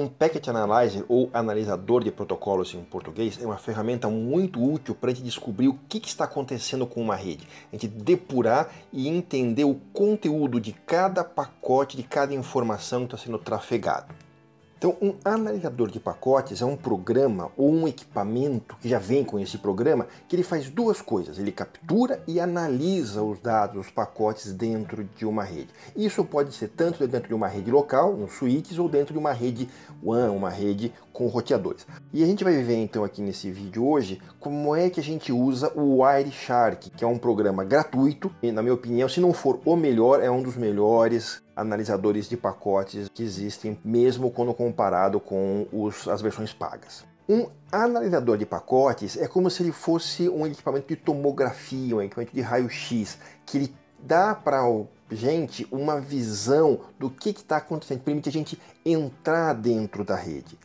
Um Packet Analyzer, ou analisador de protocolos em português, é uma ferramenta muito útil para a gente descobrir o que, está acontecendo com uma rede, a gente depurar e entender o conteúdo de cada pacote, de cada informação que está sendo trafegado. Então, um analisador de pacotes é um programa ou um equipamento que já vem com esse programa que ele faz duas coisas: ele captura e analisa os dados dos pacotes dentro de uma rede. Isso pode ser tanto dentro de uma rede local, um switches, ou dentro de uma rede WAN, uma rede com roteadores. E a gente vai ver então aqui nesse vídeo hoje como é que a gente usa o Wireshark, que é um programa gratuito e, na minha opinião, se não for o melhor, é um dos melhores analisadores de pacotes que existem, mesmo quando comparado com os, as versões pagas. Um analisador de pacotes é como se ele fosse um equipamento de tomografia, um equipamento de raio-x, que ele dá para gente uma visão do que está acontecendo, permite a gente entrar dentro da rede.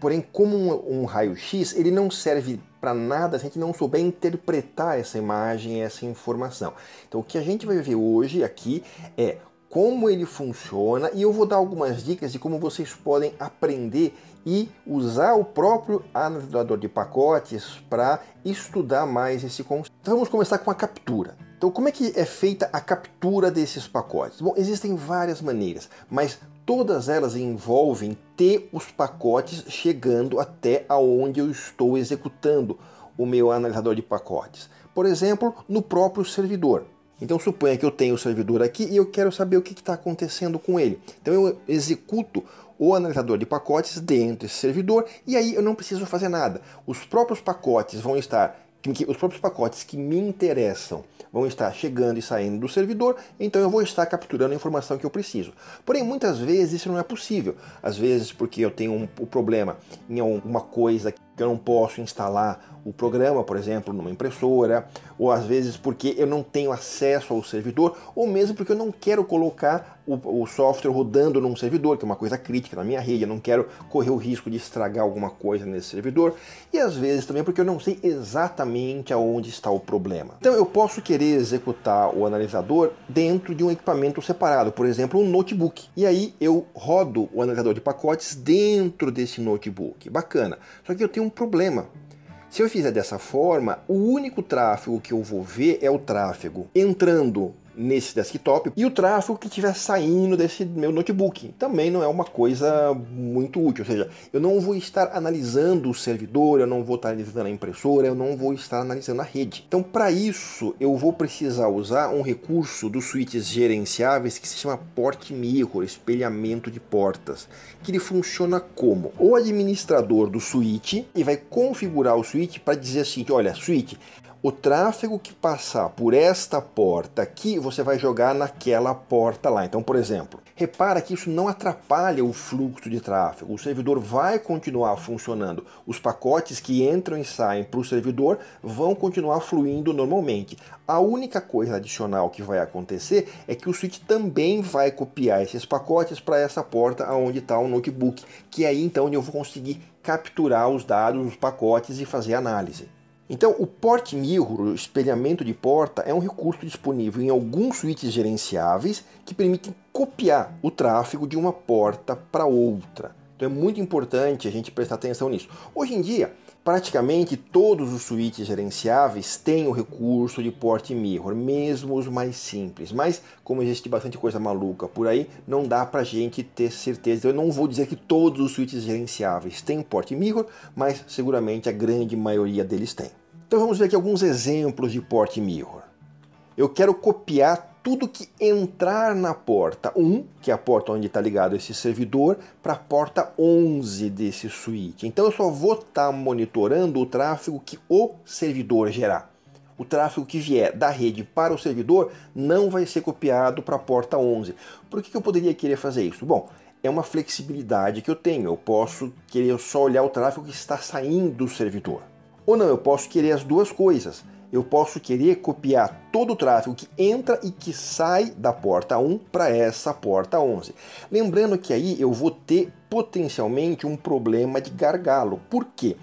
Porém, como um, um raio-x, ele não serve para nada se a gente não souber interpretar essa imagem, essa informação. Então, o que a gente vai ver hoje aqui é como ele funciona e eu vou dar algumas dicas de como vocês podem aprender e usar o próprio analisador de pacotes para estudar mais esse conceito. Então vamos começar com a captura. Então como é que é feita a captura desses pacotes? Bom, existem várias maneiras, mas todas elas envolvem ter os pacotes chegando até aonde eu estou executando o meu analisador de pacotes. Por exemplo, no próprio servidor. Então suponha que eu tenho o servidor aqui e eu quero saber o que está acontecendo com ele. Então eu executo o analisador de pacotes dentro desse servidor e aí eu não preciso fazer nada. Os próprios pacotes vão estar os próprios pacotes que me interessam vão estar chegando e saindo do servidor, então eu vou estar capturando a informação que eu preciso. Porém, muitas vezes isso não é possível. Às vezes porque eu tenho um, um problema em alguma coisa que eu não posso instalar o programa, por exemplo, numa impressora, ou às vezes porque eu não tenho acesso ao servidor, ou mesmo porque eu não quero colocar o, o, software rodando num servidor, que é uma coisa crítica na minha rede, eu não quero correr o risco de estragar alguma coisa nesse servidor, e às vezes também porque eu não sei exatamente aonde está o problema. Então eu posso querer executar o analisador dentro de um equipamento separado, por exemplo, um notebook. E aí eu rodo o analisador de pacotes dentro desse notebook. Bacana. Só que eu tenho um problema. Se eu fizer dessa forma, o único tráfego que eu vou ver é o tráfego entrando nesse desktop e o tráfego que estiver saindo desse meu notebook. Também não é uma coisa muito útil, ou seja, eu não vou estar analisando o servidor, eu não vou estar analisando a impressora, eu não vou estar analisando a rede. Então, para isso, eu vou precisar usar um recurso dos switches gerenciáveis que se chama port mirror, espelhamento de portas, que ele funciona como o administrador do switch e vai configurar o switch para dizer assim, olha, switch, o tráfego que passar por esta porta aqui, você vai jogar naquela porta lá. Então, por exemplo, repara que isso não atrapalha o fluxo de tráfego. O servidor vai continuar funcionando. Os pacotes que entram e saem para o servidor vão continuar fluindo normalmente. A única coisa adicional que vai acontecer é que o switch também vai copiar esses pacotes para essa porta onde está o notebook, que aí então eu vou conseguir capturar os dados, os pacotes e fazer análise. Então, o port mirror, o espelhamento de porta, é um recurso disponível em alguns switches gerenciáveis que permitem copiar o tráfego de uma porta para outra. Então é muito importante a gente prestar atenção nisso. Hoje em dia, Praticamente todos os suítes gerenciáveis têm o recurso de port mirror, mesmo os mais simples. Mas como existe bastante coisa maluca por aí, não dá para gente ter certeza. Então, eu não vou dizer que todos os suítes gerenciáveis têm port mirror, mas seguramente a grande maioria deles tem. Então vamos ver aqui alguns exemplos de port mirror. Eu quero copiar tudo que entrar na porta 1, que é a porta onde está ligado esse servidor, para a porta 11 desse switch. Então eu só vou estar tá monitorando o tráfego que o servidor gerar. O tráfego que vier da rede para o servidor não vai ser copiado para a porta 11. Por que, que eu poderia querer fazer isso? Bom, é uma flexibilidade que eu tenho. Eu posso querer só olhar o tráfego que está saindo do servidor. Ou não, eu posso querer as duas coisas eu posso querer copiar todo o tráfego que entra e que sai da porta 1 para essa porta 11. Lembrando que aí eu vou ter potencialmente um problema de gargalo. Por quê?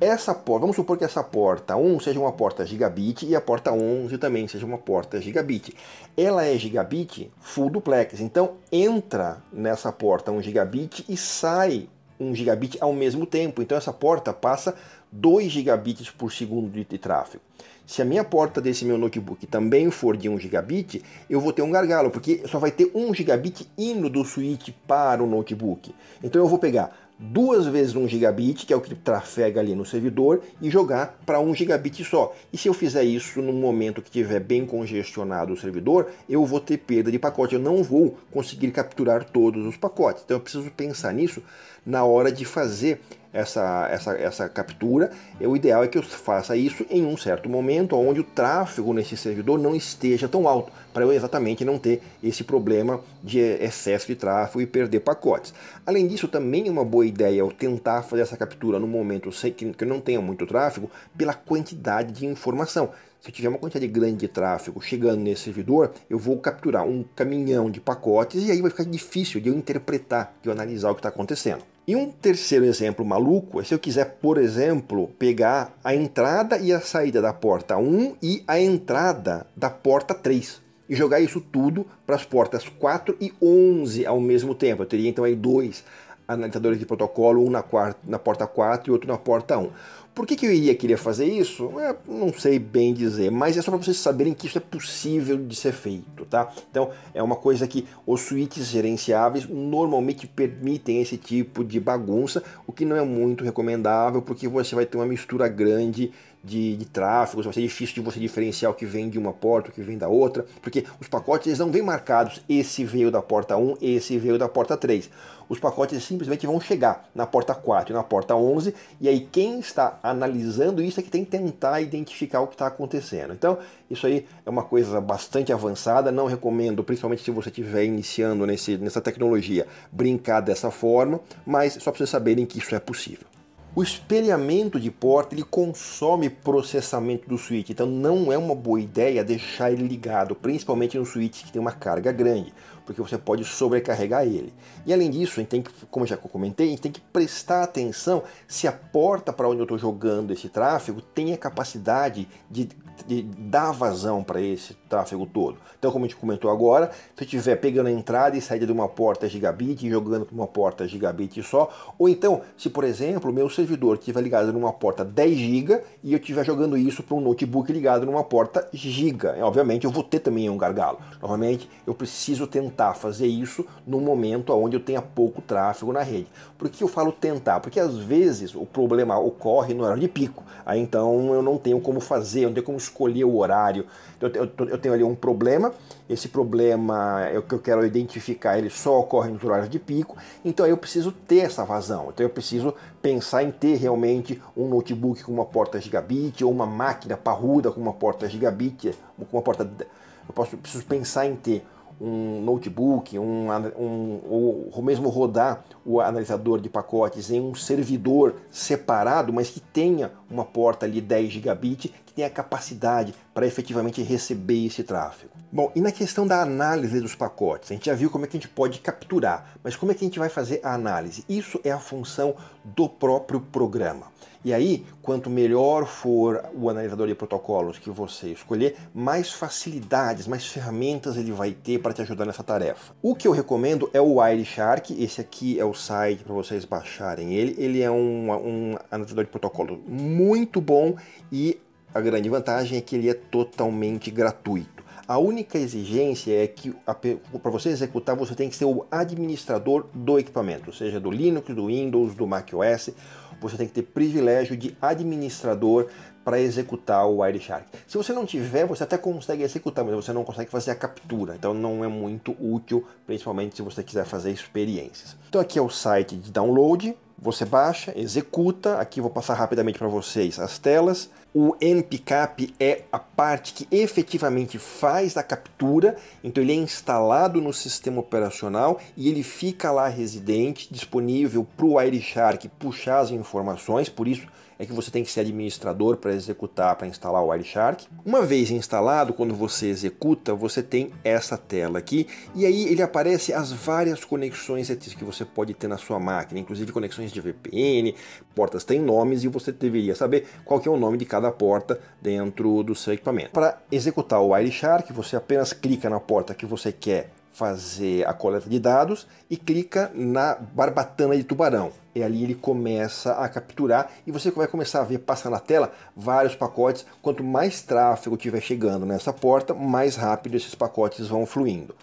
Essa porta, vamos supor que essa porta 1 seja uma porta gigabit e a porta 11 também seja uma porta gigabit. Ela é gigabit full duplex, então entra nessa porta 1 gigabit e sai 1 gigabit ao mesmo tempo. Então essa porta passa 2 gigabits por segundo de tráfego. Se a minha porta desse meu notebook também for de 1 gigabit, eu vou ter um gargalo, porque só vai ter 1 gigabit indo do switch para o notebook. Então eu vou pegar duas vezes 1 gigabit, que é o que trafega ali no servidor, e jogar para 1 gigabit só. E se eu fizer isso no momento que tiver bem congestionado o servidor, eu vou ter perda de pacote, eu não vou conseguir capturar todos os pacotes. Então eu preciso pensar nisso na hora de fazer essa, essa, essa captura, o ideal é que eu faça isso em um certo momento onde o tráfego nesse servidor não esteja tão alto, para eu exatamente não ter esse problema de excesso de tráfego e perder pacotes. Além disso, também é uma boa ideia é eu tentar fazer essa captura no momento que não tenha muito tráfego pela quantidade de informação. Se tiver uma quantidade grande de tráfego chegando nesse servidor, eu vou capturar um caminhão de pacotes e aí vai ficar difícil de eu interpretar, de eu analisar o que está acontecendo. E um terceiro exemplo maluco é se eu quiser, por exemplo, pegar a entrada e a saída da porta 1 e a entrada da porta 3 e jogar isso tudo para as portas 4 e 11 ao mesmo tempo. Eu teria então aí dois analisadores de protocolo, um na, quarta, na porta 4 e outro na porta 1. Por que, que eu iria querer fazer isso? Eu é, não sei bem dizer, mas é só para vocês saberem que isso é possível de ser feito, tá? Então é uma coisa que os suítes gerenciáveis normalmente permitem esse tipo de bagunça, o que não é muito recomendável porque você vai ter uma mistura grande de, de tráfego, vai ser difícil de você diferenciar o que vem de uma porta, o que vem da outra, porque os pacotes eles não vêm marcados, esse veio da porta 1, esse veio da porta 3. Os pacotes simplesmente vão chegar na porta 4 e na porta 11, e aí quem está analisando isso é que tem que tentar identificar o que está acontecendo. Então, isso aí é uma coisa bastante avançada, não recomendo, principalmente se você estiver iniciando nesse, nessa tecnologia, brincar dessa forma, mas só para vocês saberem que isso é possível. O espelhamento de porta ele consome processamento do switch, então não é uma boa ideia deixar ele ligado, principalmente no switch que tem uma carga grande, porque você pode sobrecarregar ele. E além disso, a gente tem que, como já comentei, a gente tem que prestar atenção se a porta para onde eu estou jogando esse tráfego tem a capacidade de, de dar vazão para esse tráfego todo. Então, como a gente comentou agora, se estiver pegando a entrada e saída de uma porta gigabit e jogando para uma porta gigabit só, ou então, se por exemplo, o meu servidor estiver ligado numa porta 10 GB e eu estiver jogando isso para um notebook ligado numa porta giga, é, obviamente eu vou ter também um gargalo. Novamente, eu preciso tentar fazer isso num momento onde eu tenha pouco tráfego na rede. Por que eu falo tentar? Porque às vezes o problema ocorre no horário de pico. Aí então eu não tenho como fazer, eu não tenho como escolher o horário. eu, eu, eu eu tenho ali um problema, esse problema é o que eu quero identificar, ele só ocorre nos horários de pico, então eu preciso ter essa vazão, então eu preciso pensar em ter realmente um notebook com uma porta gigabit ou uma máquina parruda com uma porta gigabit, com uma porta. Eu posso, preciso pensar em ter um notebook, um, um, ou mesmo rodar o analisador de pacotes em um servidor separado, mas que tenha uma porta ali 10 gigabit, que tenha capacidade para efetivamente receber esse tráfego. Bom, e na questão da análise dos pacotes, a gente já viu como é que a gente pode capturar, mas como é que a gente vai fazer a análise? Isso é a função do próprio programa. E aí, quanto melhor for o analisador de protocolos que você escolher, mais facilidades, mais ferramentas ele vai ter para te ajudar nessa tarefa. O que eu recomendo é o Wireshark, esse aqui é o site para vocês baixarem ele. Ele é um, um analisador de protocolos muito bom e a grande vantagem é que ele é totalmente gratuito. A única exigência é que para você executar você tem que ser o administrador do equipamento, seja do Linux, do Windows, do macOS você tem que ter privilégio de administrador para executar o Wireshark. Se você não tiver, você até consegue executar, mas você não consegue fazer a captura. Então não é muito útil, principalmente se você quiser fazer experiências. Então aqui é o site de download. Você baixa, executa, aqui vou passar rapidamente para vocês as telas. O mpCap é a parte que efetivamente faz a captura, então ele é instalado no sistema operacional e ele fica lá residente, disponível para o Wireshark puxar as informações, por isso é que você tem que ser administrador para executar, para instalar o Wireshark. Uma vez instalado, quando você executa, você tem essa tela aqui e aí ele aparece as várias conexões que você pode ter na sua máquina, inclusive conexões de VPN, portas têm nomes e você deveria saber qual é o nome de cada porta dentro do seu equipamento. Para executar o Wireshark, você apenas clica na porta que você quer fazer a coleta de dados e clica na barbatana de tubarão. É ali ele começa a capturar e você vai começar a ver passar na tela vários pacotes. Quanto mais tráfego tiver chegando nessa porta, mais rápido esses pacotes vão fluindo.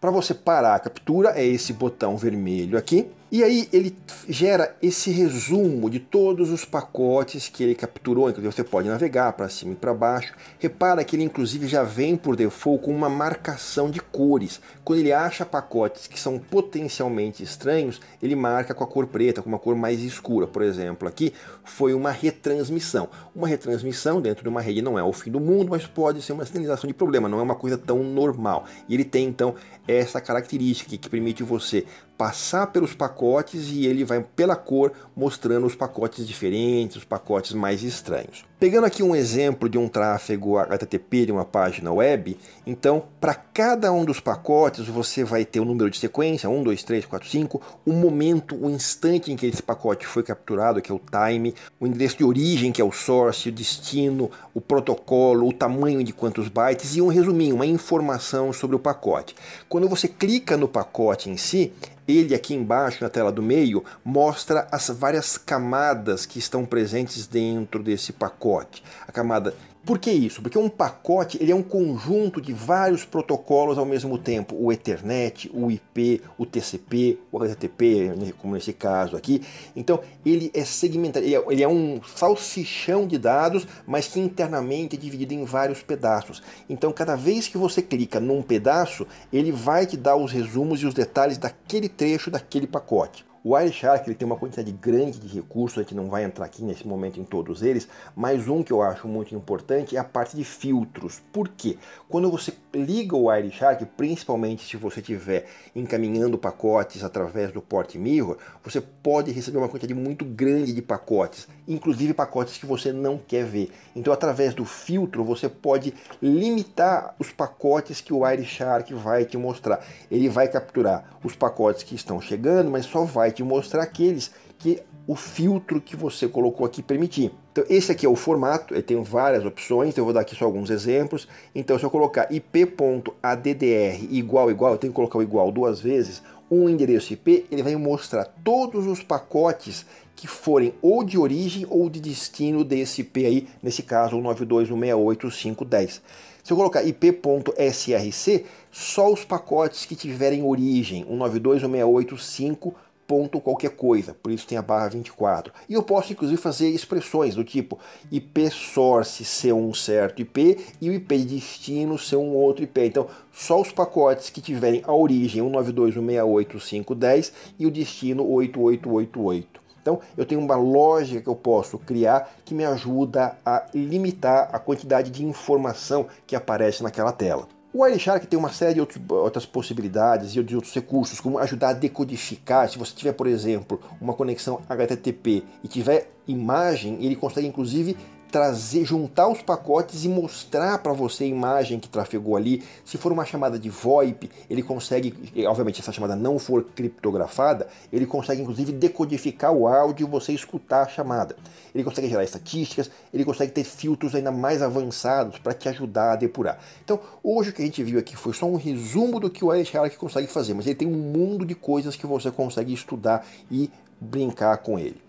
Para você parar a captura é esse botão vermelho aqui e aí ele gera esse resumo de todos os pacotes que ele capturou, inclusive você pode navegar para cima e para baixo. Repara que ele inclusive já vem por default com uma marcação de cores. Quando ele acha pacotes que são potencialmente estranhos, ele marca com a cor preta, com uma cor mais escura. Por exemplo, aqui foi uma retransmissão. Uma retransmissão dentro de uma rede não é o fim do mundo, mas pode ser uma sinalização de problema, não é uma coisa tão normal. E ele tem então essa característica que permite você passar pelos pacotes e ele vai pela cor mostrando os pacotes diferentes, os pacotes mais estranhos. Pegando aqui um exemplo de um tráfego HTTP de uma página web, então para cada um dos pacotes você vai ter o um número de sequência, 1, 2, 3, 4, 5, o momento, o instante em que esse pacote foi capturado, que é o time, o endereço de origem, que é o source, o destino, o protocolo, o tamanho de quantos bytes e um resuminho, uma informação sobre o pacote. Quando você clica no pacote em si, ele aqui embaixo, na tela do meio, mostra as várias camadas que estão presentes dentro desse pacote. A camada por que isso? Porque um pacote ele é um conjunto de vários protocolos ao mesmo tempo, o Ethernet, o IP, o TCP, o HTTP, como nesse caso aqui. Então ele é segmentado, ele é, ele é um salsichão de dados, mas que internamente é dividido em vários pedaços. Então cada vez que você clica num pedaço, ele vai te dar os resumos e os detalhes daquele trecho daquele pacote. O Wireshark ele tem uma quantidade grande de recursos, a gente não vai entrar aqui nesse momento em todos eles, mas um que eu acho muito importante é a parte de filtros. Por quê? Quando você liga o Wireshark, principalmente se você estiver encaminhando pacotes através do Port Mirror, você pode receber uma quantidade muito grande de pacotes, inclusive pacotes que você não quer ver. Então, através do filtro, você pode limitar os pacotes que o Wireshark vai te mostrar. Ele vai capturar os pacotes que estão chegando, mas só vai vai te mostrar aqueles que o filtro que você colocou aqui permitir. Então, esse aqui é o formato, ele tem várias opções, então eu vou dar aqui só alguns exemplos. Então, se eu colocar ip.addr igual, igual, eu tenho que colocar o igual duas vezes, um endereço IP, ele vai mostrar todos os pacotes que forem ou de origem ou de destino desse IP aí, nesse caso, o Se eu colocar ip.src, só os pacotes que tiverem origem, 192.168.510 ponto qualquer coisa, por isso tem a barra 24. E eu posso inclusive fazer expressões do tipo IP source ser um certo IP e o IP destino ser um outro IP. Então, só os pacotes que tiverem a origem 192.168.5.10 e o destino 8888. Então, eu tenho uma lógica que eu posso criar que me ajuda a limitar a quantidade de informação que aparece naquela tela. O Wireshark tem uma série de outros, outras possibilidades e de outros recursos, como ajudar a decodificar. Se você tiver, por exemplo, uma conexão HTTP e tiver imagem, ele consegue inclusive trazer, juntar os pacotes e mostrar para você a imagem que trafegou ali. Se for uma chamada de VoIP, ele consegue, obviamente, se essa chamada não for criptografada, ele consegue inclusive decodificar o áudio e você escutar a chamada. Ele consegue gerar estatísticas, ele consegue ter filtros ainda mais avançados para te ajudar a depurar. Então, hoje o que a gente viu aqui foi só um resumo do que o Alex que consegue fazer, mas ele tem um mundo de coisas que você consegue estudar e brincar com ele.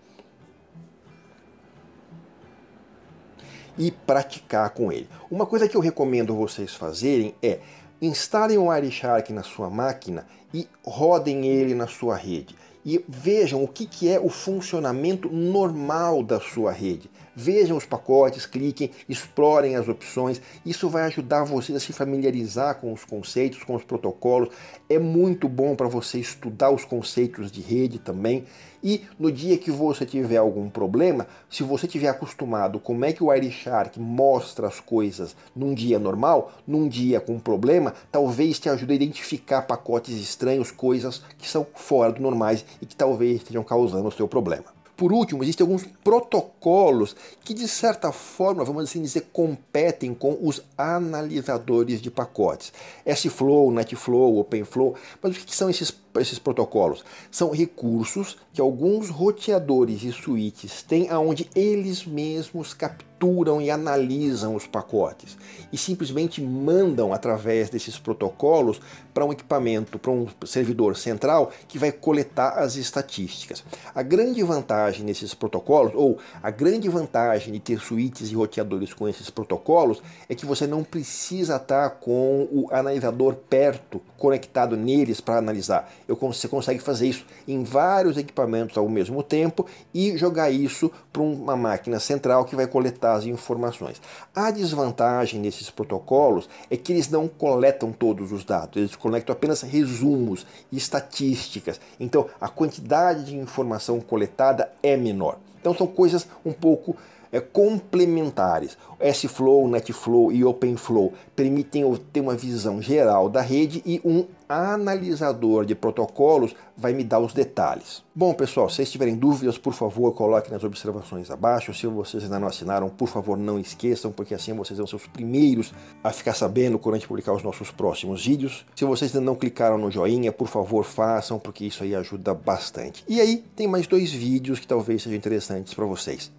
e praticar com ele. Uma coisa que eu recomendo vocês fazerem é instalem o Wireshark na sua máquina e rodem ele na sua rede. E vejam o que, que é o funcionamento normal da sua rede. Vejam os pacotes, cliquem, explorem as opções. Isso vai ajudar vocês a se familiarizar com os conceitos, com os protocolos. É muito bom para você estudar os conceitos de rede também. E no dia que você tiver algum problema, se você tiver acostumado como é que o Wireshark mostra as coisas num dia normal, num dia com problema, talvez te ajude a identificar pacotes estranhos, coisas que são fora do normais e que talvez estejam causando o seu problema. Por último, existem alguns protocolos que, de certa forma, vamos assim dizer, competem com os analisadores de pacotes. S-Flow, NetFlow, OpenFlow. Mas o que são esses esses protocolos? São recursos que alguns roteadores e suítes têm aonde eles mesmos capturam e analisam os pacotes e simplesmente mandam através desses protocolos para um equipamento, para um servidor central que vai coletar as estatísticas. A grande vantagem desses protocolos, ou a grande vantagem de ter suítes e roteadores com esses protocolos, é que você não precisa estar com o analisador perto, conectado neles para analisar. Eu, você consegue fazer isso em vários equipamentos ao mesmo tempo e jogar isso para uma máquina central que vai coletar as informações. A desvantagem desses protocolos é que eles não coletam todos os dados, eles coletam apenas resumos e estatísticas. Então a quantidade de informação coletada é menor. Então são coisas um pouco é, complementares. S-Flow, NetFlow e OpenFlow permitem ter uma visão geral da rede e um analisador de protocolos vai me dar os detalhes. Bom, pessoal, se vocês tiverem dúvidas, por favor, coloquem nas observações abaixo. Se vocês ainda não assinaram, por favor, não esqueçam, porque assim vocês vão ser os primeiros a ficar sabendo quando a gente publicar os nossos próximos vídeos. Se vocês ainda não clicaram no joinha, por favor, façam, porque isso aí ajuda bastante. E aí, tem mais dois vídeos que talvez sejam interessantes para vocês.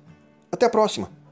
Até a próxima!